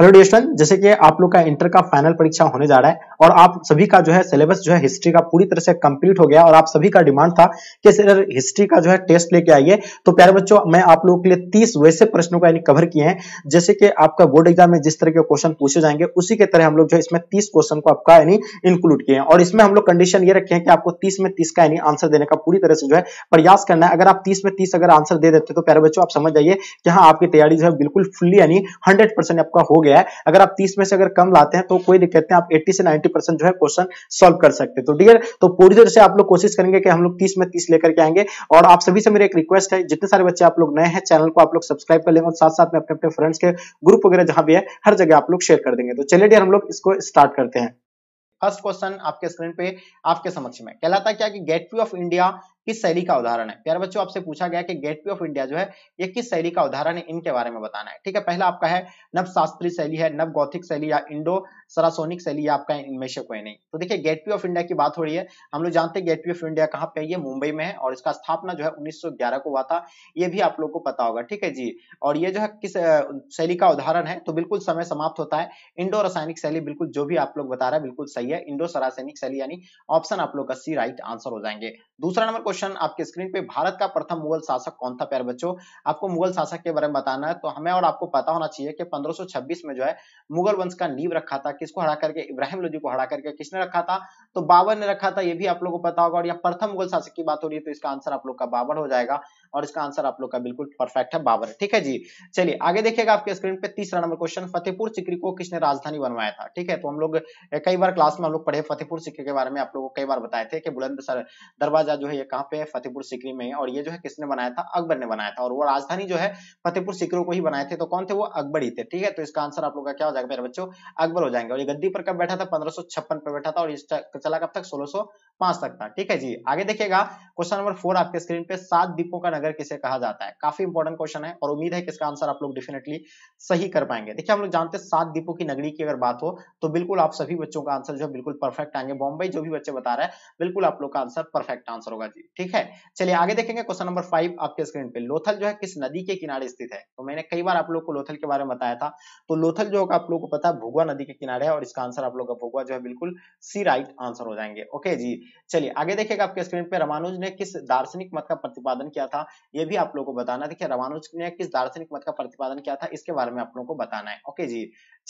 hello dear जैसे कि आप लोग का इंटर का फाइनल परीक्षा होने जा रहा है और आप सभी का जो है सिलेबस जो है हिस्ट्री का पूरी तरह से कंप्लीट हो गया और आप सभी का डिमांड था कि सर हिस्ट्री का जो है टेस्ट लेके आइए तो प्यारे बच्चों मैं आप लोगों के लिए तीस वैसे प्रश्नों का कवर किए हैं जैसे कि आपका बोर्ड एग्जाम में जिस तरह के क्वेश्चन पूछे जाएंगे उसी के तरह हम लोग जो है इसमें तीस क्वेश्चन को आपका यानी इंक्लूड किए हैं और इसमें हम लोग कंडीशन ये रखे हैं कि आपको तीस में तीस का यानी आंसर देने का पूरी तरह से जो है प्रयास करना है अगर आप तीस में तीस अगर आंसर दे देते तो प्यारे बच्चों आप समझ जाइए कि हाँ आपकी तैयारी जो है बिल्कुल फुल्ली यानी हंड्रेड आपका हो गया गया है अगर आप तीस में से अगर कम लाते हैं तो कोई दिक्कत नहीं आप एट्टी से नाइनटी परसेंट जो है क्वेश्चन सोल्व कर सकते तो डियर तो पूरी तरह से आप लोग कोशिश करेंगे कि हम लोग तीस में तीस लेकर के आएंगे और आप सभी से मेरी एक रिक्वेस्ट है जितने सारे बच्चे आप लोग नए हैं चैनल को आप लोग सब्सक्राइब कर लेंगे और साथ साथ में अपने अपने फ्रेंड्स के ग्रुप वगैरह जहां भी है हर जगह आप लोग शेयर कर देंगे तो चलिए डियर हम लोग इसको स्टार्ट करते हैं फर्स्ट क्वेश्चन आपके स्क्रीन पे आपके समक्ष में कहलाता क्या कि गेटवे ऑफ इंडिया किस शैली का उदाहरण है प्यारे बच्चों आपसे पूछा गया कि गेटवे ऑफ इंडिया जो है ये किस शैली का उदाहरण है इनके बारे में बताना है ठीक है पहला आपका है नव शास्त्रीय शैली है नव गौथिक शैली या इंडो सरासोनिक शैली या आपका इनमें से कोई नहीं तो देखिये गेटवे ऑफ इंडिया की बात हो रही है हम लोग जानते हैं गेटवे ऑफ इंडिया कहाँ पे ये मुंबई में है और इसका स्थापना जो है उन्नीस को हुआ था ये भी आप लोग को पता होगा ठीक है जी और ये जो है किस शैली का उदाहरण है तो बिल्कुल समय समाप्त होता है इंडो रासायनिक शैली बिल्कुल जो भी आप लोग बता रहे हैं बिल्कुल सही है इंडो सरासैनिक शैली यानी ऑप्शन आप लोग का सी राइट आंसर हो जाएंगे दूसरा नंबर क्वेश्चन क्वेश्चन आपके स्क्रीन पे भारत का प्रथम मुगल शासक कौन था प्यार बच्चों आपको मुगल शासक के बारे में बताना है तो हमें और आपको पता होना चाहिए कि 1526 में जो है मुगल वंश का नींव रखा था किसको हरा करके इब्राहिम लोधी को हरा करके किसने रखा था तो बाबर ने रखा था ये भी आप लोग को पता होगा और यहाँ प्रथम मुगल शासक की बात हो रही है तो इसका आंसर आप लोग का बाबर हो जाएगा और इसका आंसर आप लोग का बिल्कुल परफेक्ट है बाबर ठीक है जी चलिए आगे देखिएगा आपके स्क्रीन पे तीसरा नंबर क्वेश्चन फतेहपुर सिकरी को किसने राजधानी बनवाया था ठीक है तो हम लोग कई बार क्लास में हम लोग पढ़े फतेहपुर सिकरी के बारे में आप लोगों को कई बार बताए थे कि बुलंद दरवाजा जो है ये कहाँ पे है फतेहपुर सिकरी में और ये जो है किसने बनाया था अकबर ने बनाया था और वो राजधानी जो है फतेहपुर सिकरों को ही बनाए थे तो कौन थे वो अकबर ही थे ठीक है तो इसका आंसर आप लोग का क्या हो जाएगा मेरे बच्चों अकबर हो जाएंगे और ये गद्दी पर कब बैठा था पंद्रह पर बैठा था और इस तक तो चला कब तक सोलह पांच तक था ठीक है जी आगे देखिएगा क्वेश्चन नंबर फोर आपके स्क्रीन पे सात दीपों का नगर किसे कहा जाता है काफी इंपॉर्टेंट क्वेश्चन है और उम्मीद है कि इसका आंसर आप लोग डेफिनेटली सही कर पाएंगे देखिए हम लोग जानते हैं सात दीपों की नगरी की अगर बात हो तो बिल्कुल आप सभी बच्चों का आंसर जो है बिल्कुल परफेक्ट आएंगे बॉम्बे जो भी बच्चे बता रहे हैं बिल्कुल आप लोग का आंसर परफेक्ट आंसर होगा जी ठीक है चलिए आगे देखेंगे क्वेश्चन नंबर फाइव आपके स्क्रीन पे लोथल जो है किस नदी के किनारे स्थित है तो मैंने कई बार आप लोग को लोथल के बारे में बताया था तो लोथल जो होगा आप लोग को पता है भोगवा नदी के किनारे है और इसका आंसर आप लोग का भोगवा जो है बिल्कुल सी राइट आंसर आंसर हो जाएंगे ओके जी चलिए आगे देखिएगा आपके स्क्रीन पे रामानुज ने किस दार्शनिक मत का प्रतिपादन किया था ये भी आप लोगों को बताना देखिए रामानुज ने किस दार्शनिक मत का प्रतिपादन किया था इसके बारे में आप लोगों को बताना है ओके जी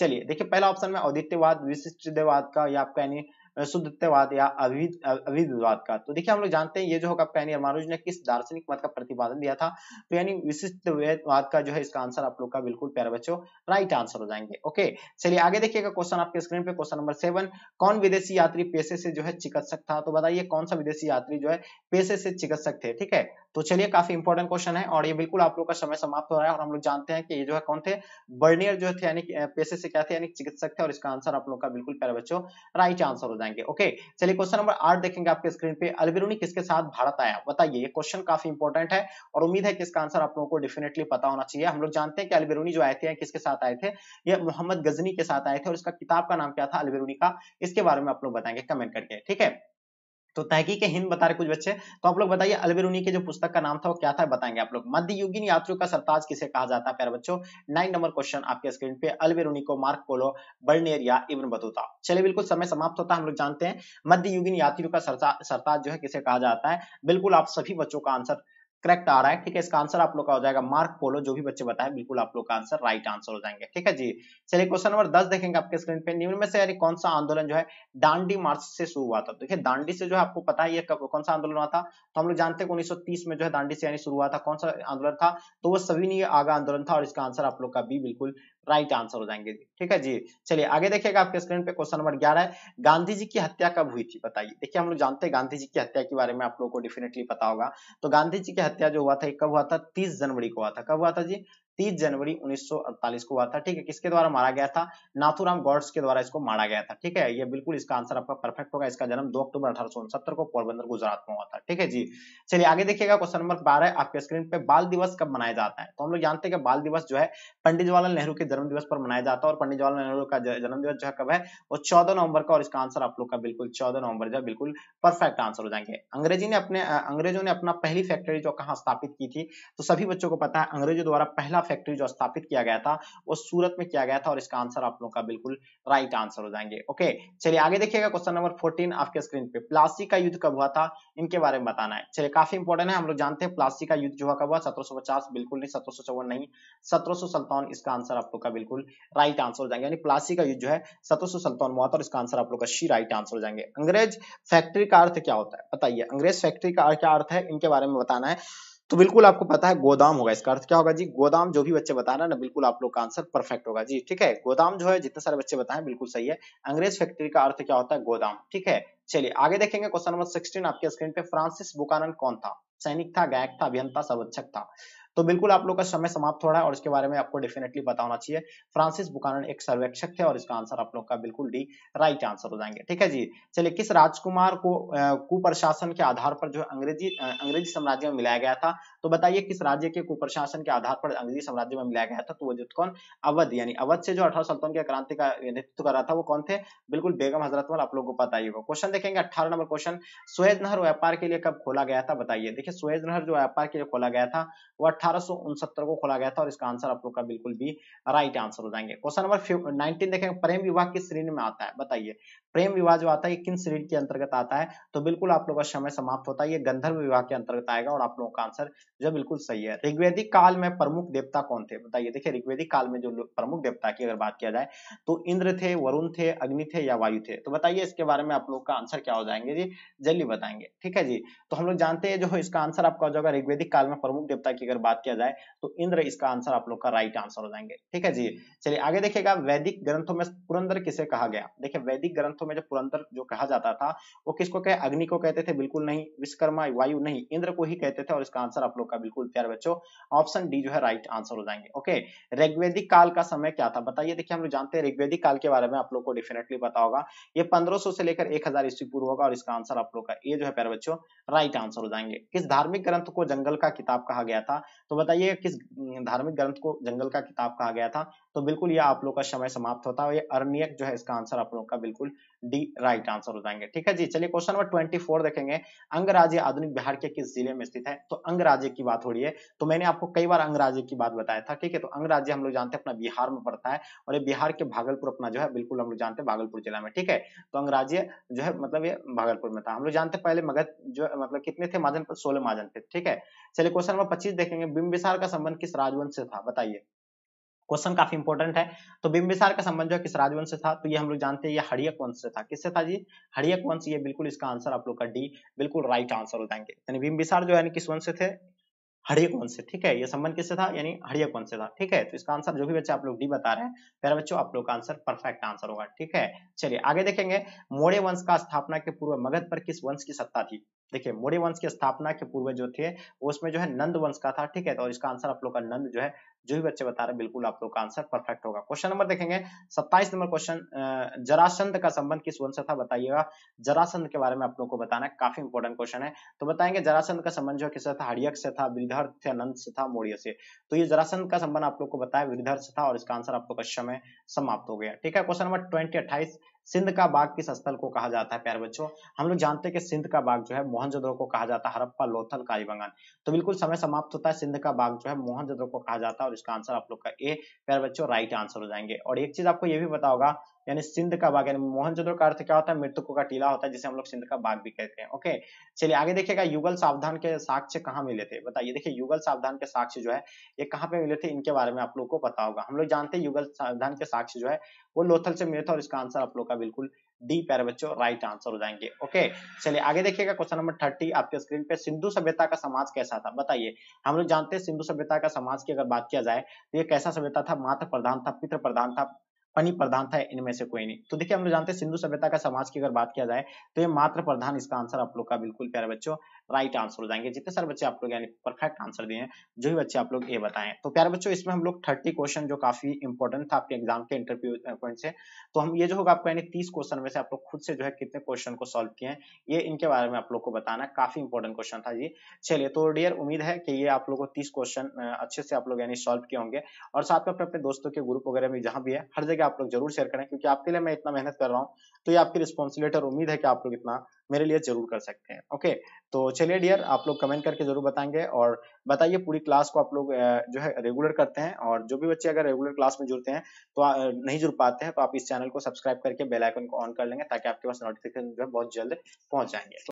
चलिए देखिए पहला ऑप्शन में औदित्यवाद विशिष्टवाद का या आपका यानी शुद्धत्ववाद या अभिद अभिविवाद का तो देखिए हम लोग जानते हैं ये जो होगा पैनी अरमानुज ने किस दार्शनिक मत का प्रतिपादन दिया था तो यानी विशिष्ट वेदवाद का जो है इसका आंसर आप लोग का बिल्कुल प्यारा बच्चों राइट आंसर हो जाएंगे ओके चलिए आगे देखिएगा क्वेश्चन आपके स्क्रीन पे क्वेश्चन नंबर सेवन कौन विदेशी यात्री पेशे से जो है चिकित्सक था तो बताइए कौन सा विदेशी यात्री जो है पेशे से चिकित्सक थे ठीक है तो चलिए काफी इंपॉर्टेंट क्वेश्चन है और ये बिल्कुल आप लोग का समय समाप्त हो रहा है और हम लोग जानते हैं कि ये जो है कौन थे बर्नियर जो थे यानी पेशे से क्या थे यानी चिकित्सक थे और इसका आंसर आप लोग का बिल्कुल प्यारे बच्चों राइट आंसर हो जाएंगे बनाएंगे ओके चलिए क्वेश्चन नंबर आठ देखेंगे आपके स्क्रीन पे अलबेरूनी किसके साथ भारत आया बताइए ये क्वेश्चन काफी इंपॉर्टेंट है और उम्मीद है कि इसका आंसर आप लोगों को डेफिनेटली पता होना चाहिए हम लोग जानते हैं कि अलबेरूनी जो आए थे किसके साथ आए थे ये मोहम्मद गजनी के साथ आए थे और इसका किताब का नाम क्या था अलबेरूनी का इसके बारे में आप लोग बताएंगे कमेंट करके ठीक है तो तहकी के हिंद बता रहे कुछ बच्चे तो आप लोग बताइए अलबेरूनी के जो पुस्तक का नाम था वो क्या था बताएंगे आप लोग मध्ययुगीन यात्रियों का सरताज किसे कहा जाता है प्यारे बच्चों नाइन नंबर क्वेश्चन आपके स्क्रीन पे अलबेरूनी को मार्क पोलो बर्नियर या इब्न बतूता चलिए बिल्कुल समय समाप्त होता है हम लोग जानते हैं मध्ययुगीन यात्रियों का सरताज जो है किसे कहा जाता है बिल्कुल आप सभी बच्चों का आंसर करेक्ट आ रहा है ठीक है इसका आंसर आप लोग का हो जाएगा मार्क पोलो जो भी बच्चे बताए बिल्कुल आप लोग का आंसर राइट आंसर हो जाएंगे ठीक है जी चलिए क्वेश्चन नंबर दस देखेंगे आपके स्क्रीन पे निम्न में से यानी कौन सा आंदोलन जो है दांडी मार्च से शुरू हुआ था तो देखिए दांडी से जो है आपको पता है ये कौन सा आंदोलन हुआ था तो हम लोग जानते हैं उन्नीस में जो है दांडी से यानी शुरू हुआ था कौन सा आंदोलन था तो वो ने आगा आंदोलन था और इसका आंसर आप लोग का भी बिल्कुल राइट आंसर हो जाएंगे ठीक है जी चलिए आगे देखिएगा आपके स्क्रीन पे क्वेश्चन नंबर ग्यारह गांधी जी की हत्या कब हुई थी बताइए देखिए हम लोग जानते हैं गांधी जी की हत्या के बारे में आप लोगों को डेफिनेटली पता होगा तो गांधी जी की हत्या जो हुआ था कब हुआ था तीस जनवरी को हुआ था कब हुआ था जी 30 जनवरी 1948 को हुआ था ठीक है किसके द्वारा मारा गया था नाथुराम गॉड्स के द्वारा इसको मारा गया था ठीक है ये बिल्कुल इसका आंसर आपका परफेक्ट होगा इसका जन्म 2 अक्टूबर अठारह को पोरबंदर गुजरात में हुआ था ठीक है जी चलिए आगे देखिएगा क्वेश्चन नंबर बारह आपके स्क्रीन पे बाल दिवस कब मनाया जाता है तो हम लोग जानते हैं कि बाल दिवस जो है पंडित जवाहरलाल नेहरू के जन्म दिवस पर मनाया जाता है और पंडित जवाहरलाल नेहरू का जन्म दिवस जो है कब है वो चौदह नवंबर का और इसका आंसर आप लोग का बिल्कुल चौदह नवंबर जो बिल्कुल परफेक्ट आंसर हो जाएंगे अंग्रेजी ने अपने अंग्रेजों ने अपना पहली फैक्ट्री जो कहा स्थापित की थी तो सभी बच्चों को पता है अंग्रेजों द्वारा पहला फैक्ट्री जो स्थापित किया गया था वो सूरत में किया गया था और इसका आंसर आप लोगों का बिल्कुल राइट आंसर हो जाएंगे ओके चलिए आगे देखिएगा क्वेश्चन नंबर फोर्टीन आपके स्क्रीन पे प्लासी का युद्ध कब हुआ था इनके बारे में बताना है चलिए काफी इंपॉर्टेंट है हम लोग जानते हैं प्लासी का युद्ध जो हुआ कब हुआ सत्रह बिल्कुल नहीं सत्रह नहीं सत्रह इसका आंसर आप लोग का बिल्कुल राइट आंसर हो जाएंगे यानी प्लासी का युद्ध जो है सत्रह हुआ था और इसका आंसर आप लोग का शी राइट आंसर हो जाएंगे अंग्रेज फैक्ट्री का अर्थ क्या होता है बताइए अंग्रेज फैक्ट्री का क्या अर्थ है इनके बारे में बताना है तो बिल्कुल आपको पता है गोदाम होगा इसका अर्थ क्या होगा जी गोदाम जो भी बच्चे बता रहे हैं ना बिल्कुल आप लोग का आंसर परफेक्ट होगा जी ठीक है गोदाम जो है जितने सारे बच्चे बताए बिल्कुल सही है अंग्रेज फैक्ट्री का अर्थ क्या होता है गोदाम ठीक है चलिए आगे देखेंगे क्वेश्चन नंबर सिक्सटीन आपके स्क्रीन पे फ्रांसिस बुकानन कौन था सैनिक था गायक था अभियंता संरक्षक था तो बिल्कुल आप लोग का समय समाप्त हो रहा है और इसके बारे में आपको डेफिनेटली बताना चाहिए फ्रांसिस बुकानन एक सर्वेक्षक थे और इसका आंसर आप लोग का बिल्कुल डी राइट आंसर हो जाएंगे ठीक है जी चलिए किस राजकुमार को कुप्रशासन के आधार पर जो अंग्रेजी अंग्रेजी साम्राज्य में मिलाया गया था तो बताइए किस राज्य के कुप्रशासन के आधार पर अंग्रेजी साम्राज्य में मिलाया गया था तो वो जो कौन अवध यानी अवध से जो अठारह सल्तन की क्रांति का नेतृत्व कर रहा था वो कौन थे बिल्कुल बेगम हजरतमल आप लोगों को पता ही होगा क्वेश्चन देखेंगे अठारह नंबर क्वेश्चन सुएज नहर व्यापार के लिए कब खोला गया था बताइए देखिए सुएज नहर जो व्यापार के लिए खोला गया था वो अठारह को खोला गया था और इसका आंसर आप लोग का बिल्कुल भी राइट आंसर हो जाएंगे क्वेश्चन नंबर 19 देखेंगे प्रेम विवाह किस श्रेणी में आता है बताइए प्रेम विवाह जो आता है ये किन श्रेणी के अंतर्गत आता है तो बिल्कुल आप लोगों का समय समाप्त होता है ये गंधर्व विवाह के अंतर्गत आएगा और आप लोगों का आंसर जो बिल्कुल सही है ऋग्वेदिक काल में प्रमुख देवता कौन थे बताइए देखिए ऋग्वेदिक काल में जो प्रमुख देवता की अगर बात किया जाए तो इंद्र थे वरुण थे अग्नि थे या वायु थे तो बताइए इसके बारे में आप लोग का आंसर क्या हो जाएंगे जी जल्दी बताएंगे ठीक है जी तो हम लोग जानते हैं जो इसका आंसर आपका हो जाएगा ऋग्वेदिक काल में प्रमुख देवता की अगर बात किया जाए तो इंद्र इसका आंसर आप लोग का राइट आंसर हो जाएंगे ठीक है जी चलिए आगे देखिएगा वैदिक ग्रंथों में पुरंदर किसे कहा गया देखिये वैदिक ग्रंथ ग्रंथों में जो पुरंतर जो कहा जाता था वो किसको कहे अग्नि को कहते थे बिल्कुल नहीं विश्वकर्मा वायु नहीं इंद्र को ही कहते थे और इसका आंसर आप लोग का बिल्कुल प्यार बच्चों ऑप्शन डी जो है राइट आंसर हो जाएंगे ओके ऋग्वेदिक काल का समय क्या था बताइए देखिए हम लोग जानते हैं ऋग्वेदिक काल के बारे में आप लोग को डेफिनेटली पता होगा ये पंद्रह से लेकर एक हजार ईस्वी पूर्व होगा और इसका आंसर आप लोग का ये जो है प्यार बच्चों राइट आंसर हो जाएंगे किस धार्मिक ग्रंथ को जंगल का किताब कहा गया था तो बताइए किस धार्मिक ग्रंथ को जंगल का किताब कहा गया था तो बिल्कुल यह आप लोग का समय समाप्त होता है ये अर्नियक जो है इसका आंसर आप लोग का बिल्कुल डी राइट आंसर हो जाएंगे ठीक है जी चलिए क्वेश्चन नंबर ट्वेंटी फोर देखेंगे अंग राज्य आधुनिक बिहार के किस जिले में स्थित है तो अंग राज्य की बात हो रही है तो मैंने आपको कई बार अंग राज्य की बात बताया था ठीक है तो अंग राज्य हम लोग जानते हैं अपना बिहार में पड़ता है और ये बिहार के भागलपुर अपना जो है बिल्कुल हम लोग जानते हैं भागलपुर जिला में ठीक है तो अंग राज्य जो है मतलब ये भागलपुर में था हम लोग जानते पहले मगध जो मतलब कितने थे महाजन सोलह महाजन थे ठीक है चलिए क्वेश्चन नंबर पच्चीस देखेंगे बिम्बिसार का संबंध किस राजवंश से था बताइए क्वेश्चन काफी इंपॉर्टेंट है तो बिंबिसार का संबंध जो है किस राजवंश से था तो ये हम लोग जानते हैं ये हड़ियक वंश से था किससे था जी हड़ियक वंश ये बिल्कुल इसका आंसर आप लोग का डी बिल्कुल राइट आंसर हो जाएंगे यानी बिंबिसार जो है किस वंश से थे हड़ियक वंश से ठीक है ये संबंध किससे था यानी हड़ियक वंश से था ठीक है तो इसका आंसर जो भी बच्चे आप लोग डी बता रहे हैं प्यारे बच्चों आप लोग का आंसर परफेक्ट आंसर होगा ठीक है चलिए आगे देखेंगे मोड़े वंश का स्थापना के पूर्व मगध पर किस वंश की सत्ता थी देखिए मोड़े वंश की स्थापना के पूर्व जो थे उसमें जो है नंद वंश का था ठीक है तो इसका आंसर आप लोग का नंद जो है जो भी बच्चे बता रहे हैं बिल्कुल आप लोग का आंसर परफेक्ट होगा क्वेश्चन नंबर देखेंगे सत्ताईस नंबर क्वेश्चन जरासंध का संबंध किस वंश था बताइएगा जरासंध के बारे में आप लोग को बताना है काफी इंपॉर्टेंट क्वेश्चन है तो बताएंगे जरासंध का संबंध जो किससे था हरियक से था वृद्धर से अनंत से था मौर्य से तो ये जरासंध का संबंध आप लोग को बताया वृद्धर से था और इसका आंसर आप लोग का समय समाप्त हो गया ठीक है क्वेश्चन नंबर ट्वेंटी अट्ठाईस सिंध का बाग किस स्थल को कहा जाता है प्यारे बच्चों हम लोग जानते हैं कि सिंध का बाग जो है मोहनजोदड़ो को कहा जाता है हरप्पा लोथल कालीबंगान तो बिल्कुल समय समाप्त होता है सिंध का बाग जो है मोहनजोदड़ो को कहा जाता है और इसका आंसर आप लोग का ए प्यार बच्चों राइट आंसर हो जाएंगे और एक चीज आपको ये भी पता होगा यानी सिंध का बाग यानी मोहनजोदड़ो का अर्थ क्या होता है मृतकों का टीला होता है जिसे हम लोग सिंध का बाग भी कहते हैं ओके चलिए आगे देखिएगा युगल सावधान के साक्ष्य कहाँ मिले थे बताइए देखिए युगल सावधान के साक्ष्य जो है ये कहाँ पे मिले थे इनके बारे में आप लोग को पता होगा हम लोग जानते हैं युगल सावधान के साक्ष्य जो है वो लोथल से मिले थे और इसका आंसर आप लोग का बिल्कुल डी प्यारे बच्चों राइट आंसर हो जाएंगे ओके चलिए आगे देखिएगा क्वेश्चन नंबर थर्टी आपके स्क्रीन पे सिंधु सभ्यता का समाज कैसा था बताइए हम लोग जानते हैं सिंधु सभ्यता का समाज की अगर बात किया जाए तो ये कैसा सभ्यता था मात्र प्रधान था पितृ प्रधान था पनी प्रधान था इनमें से कोई नहीं तो देखिए हम लोग जानते हैं सिंधु सभ्यता का समाज की अगर बात किया जाए तो ये मात्र प्रधान इसका आंसर आप लोग का बिल्कुल प्यारे बच्चों राइट आंसर हो जाएंगे जितने सारे बच्चे आप लोग यानी परफेक्ट आंसर दिए हैं जो भी बच्चे आप लोग ये बताएं तो प्यारे बच्चों इसमें हम लोग थर्टी क्वेश्चन जो काफी इंपॉर्टेंट था आपके एग्जाम के इंटरव्यू पॉइंट से तो हम ये जो होगा आपको यानी तीस क्वेश्चन में से आप लोग खुद से जो है कितने क्वेश्चन को सोल्व किए हैं ये इनके बारे में आप लोग को बताना काफी इंपॉर्टेंट क्वेश्चन था ये चलिए तो डियर उम्मीद है कि ये आप लोग को तीस क्वेश्चन अच्छे से आप लोग यानी सोल्व किए होंगे और साथ में अपने अपने दोस्तों के ग्रुप वगैरह में जहां भी है हर जगह आप लोग जरूर शेयर करें क्योंकि आपके लिए मैं इतना मेहनत कर रहा हूँ तो ये आपकी रिस्पॉन्सिबिलिटी और उम्मीद है कि आप लोग इतना मेरे लिए जरूर कर सकते हैं ओके तो चलिए डियर आप लोग कमेंट करके जरूर बताएंगे और बताइए पूरी क्लास को आप लोग जो है रेगुलर करते हैं और जो भी बच्चे अगर रेगुलर क्लास में जुड़ते हैं तो नहीं जुड़ पाते हैं तो आप इस चैनल को सब्सक्राइब करके बेलाइकन को ऑन कर लेंगे ताकि आपके पास नोटिफिकेशन जो है बहुत जल्द पहुंच जाएंगे